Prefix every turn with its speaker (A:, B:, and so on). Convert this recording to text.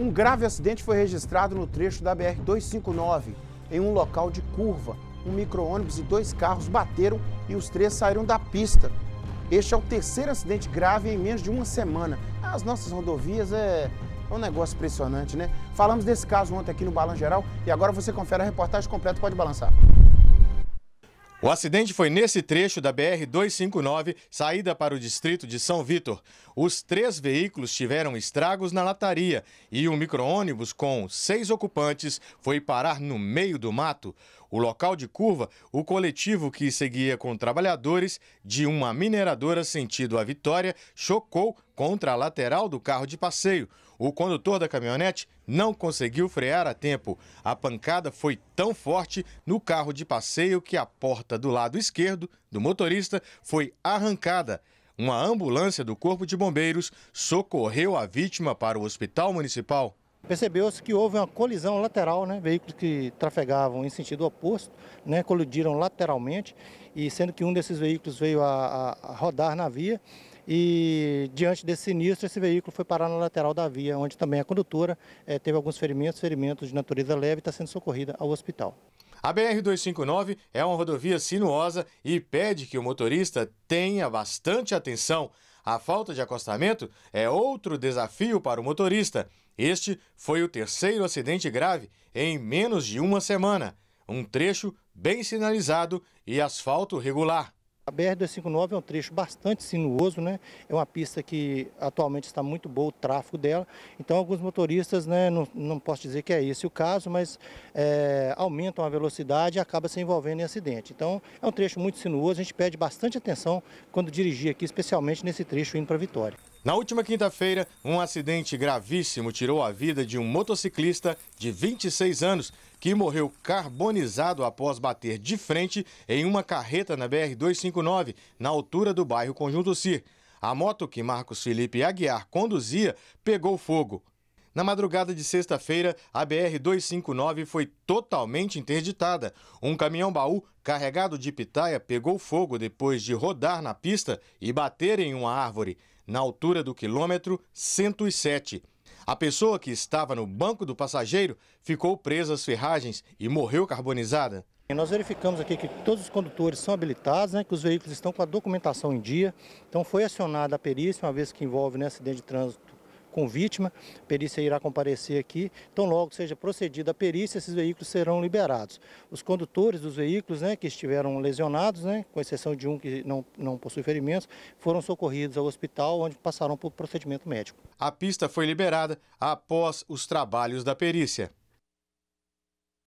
A: Um grave acidente foi registrado no trecho da BR-259. Em um local de curva, um micro-ônibus e dois carros bateram e os três saíram da pista. Este é o terceiro acidente grave em menos de uma semana. As nossas rodovias é, é um negócio impressionante, né? Falamos desse caso ontem aqui no Balanço Geral e agora você confere a reportagem completa. Pode balançar.
B: O acidente foi nesse trecho da BR-259, saída para o distrito de São Vitor. Os três veículos tiveram estragos na lataria e um micro-ônibus com seis ocupantes foi parar no meio do mato. O local de curva, o coletivo que seguia com trabalhadores de uma mineradora sentido a Vitória chocou contra a lateral do carro de passeio. O condutor da caminhonete não conseguiu frear a tempo. A pancada foi tão forte no carro de passeio que a porta do lado esquerdo do motorista foi arrancada. Uma ambulância do Corpo de Bombeiros socorreu a vítima para o Hospital
C: Municipal. Percebeu-se que houve uma colisão lateral, né? veículos que trafegavam em sentido oposto, né? colidiram lateralmente, e sendo que um desses veículos veio a, a, rodar na via, e diante desse sinistro, esse veículo foi parar na lateral da via, onde também a condutora eh, teve alguns ferimentos, ferimentos de natureza leve, está sendo socorrida ao hospital. A
B: BR-259 é uma rodovia sinuosa e pede que o motorista tenha bastante atenção a falta de acostamento é outro desafio para o motorista. Este foi o terceiro acidente grave em menos de uma semana. Um trecho bem sinalizado e asfalto regular.
C: A BR-259 é um trecho bastante sinuoso, né? é uma pista que atualmente está muito boa o tráfego dela, então alguns motoristas, né, não, não posso dizer que é esse o caso, mas é, aumentam a velocidade e acaba se envolvendo em acidente. Então é um trecho muito sinuoso, a gente pede bastante atenção quando dirigir aqui, especialmente nesse trecho indo para Vitória.
B: Na última quinta-feira, um acidente gravíssimo tirou a vida de um motociclista de 26 anos que morreu carbonizado após bater de frente em uma carreta na BR-259, na altura do bairro Conjunto Cir. A moto que Marcos Felipe Aguiar conduzia pegou fogo. Na madrugada de sexta-feira, a BR-259 foi totalmente interditada. Um caminhão-baú carregado de pitaia pegou fogo depois de rodar na pista e bater em uma árvore na altura do quilômetro 107. A pessoa que estava no banco do passageiro ficou presa às ferragens e morreu carbonizada.
C: Nós verificamos aqui que todos os condutores são habilitados, né, que os veículos estão com a documentação em dia. Então foi acionada a perícia, uma vez que envolve né, acidente de trânsito com vítima. A perícia irá comparecer aqui. Então, logo seja procedida a perícia, esses veículos serão liberados. Os condutores dos veículos né, que estiveram lesionados, né, com exceção de um que não, não possui ferimentos, foram socorridos ao hospital, onde passaram por procedimento médico. A pista foi liberada após os trabalhos da perícia.